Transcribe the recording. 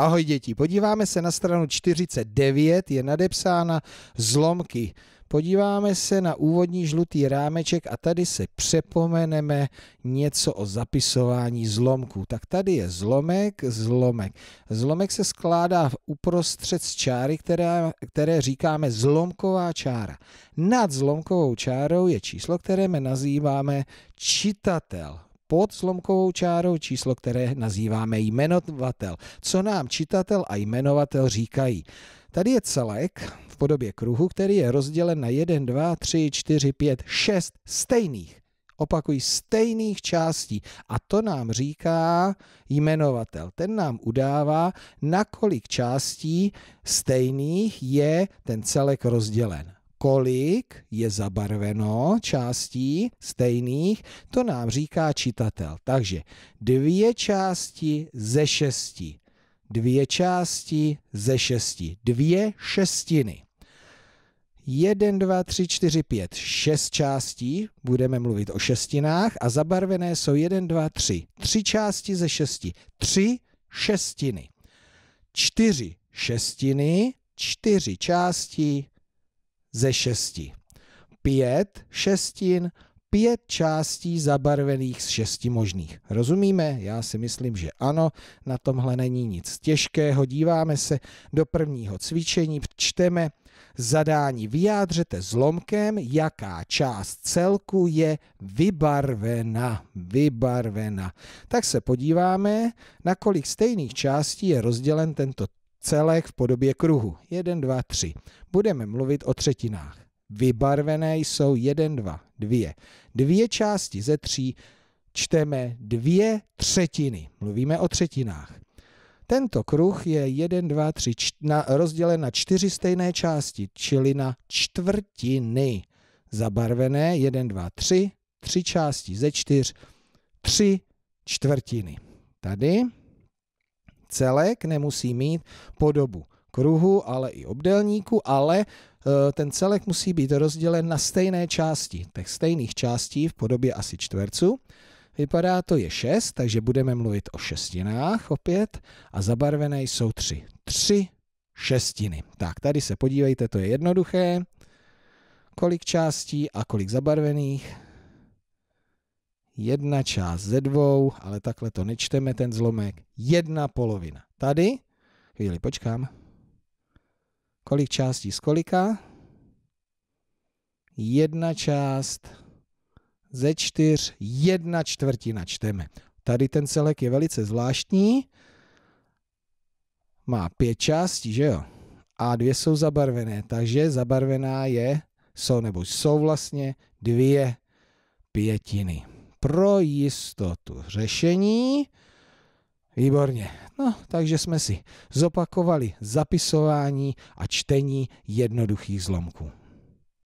Ahoj děti, podíváme se na stranu 49, je nadepsána zlomky. Podíváme se na úvodní žlutý rámeček a tady se přepomeneme něco o zapisování zlomků. Tak tady je zlomek, zlomek. Zlomek se skládá v uprostřed z čáry, které, které říkáme zlomková čára. Nad zlomkovou čárou je číslo, které my nazýváme čitatel pod slomkovou čárou číslo, které nazýváme jmenovatel. Co nám čitatel a jmenovatel říkají? Tady je celek v podobě kruhu, který je rozdělen na 1, 2, 3, 4, 5, 6 stejných opakují, stejných částí. A to nám říká jmenovatel. Ten nám udává, na kolik částí stejných je ten celek rozdělen kolik je zabarveno částí stejných, to nám říká čitatel. Takže dvě části ze šesti. Dvě části ze šesti. Dvě šestiny. Jeden, dva, tři, čtyři, pět, šest částí. Budeme mluvit o šestinách. A zabarvené jsou jeden, dva, tři. Tři části ze šesti. Tři šestiny. Čtyři šestiny. Čtyři části ze šesti. Pět šestin, pět částí zabarvených z šesti možných. Rozumíme? Já si myslím, že ano, na tomhle není nic těžkého. Díváme se do prvního cvičení, čteme zadání. Vyjádřete zlomkem, jaká část celku je vybarvena. Vybarvena. Tak se podíváme, na kolik stejných částí je rozdělen tento celek v podobě kruhu. 1, 2, 3. Budeme mluvit o třetinách. Vybarvené jsou 1, 2, 2. Dvě části ze tří čteme dvě třetiny. Mluvíme o třetinách. Tento kruh je 1, 2, 3, na, rozdělen na čtyři stejné části, čili na čtvrtiny. Zabarvené 1, 2, 3, tři části ze čtyř, tři čtvrtiny. Tady celek nemusí mít podobu kruhu, ale i obdélníku, ale e, ten celek musí být rozdělen na stejné části, těch stejných částí v podobě asi čtverců. Vypadá to je 6, takže budeme mluvit o šestinách opět a zabarvené jsou tři. Tři šestiny. Tak, tady se podívejte, to je jednoduché. Kolik částí a kolik zabarvených? jedna část ze dvou, ale takhle to nečteme, ten zlomek, jedna polovina. Tady, chvíli počkám, kolik částí z kolika? Jedna část ze čtyř, jedna čtvrtina čteme. Tady ten celek je velice zvláštní, má pět částí, že jo? A dvě jsou zabarvené, takže zabarvená je, jsou nebo jsou vlastně dvě pětiny pro jistotu řešení. Výborně. No, takže jsme si zopakovali zapisování a čtení jednoduchých zlomků.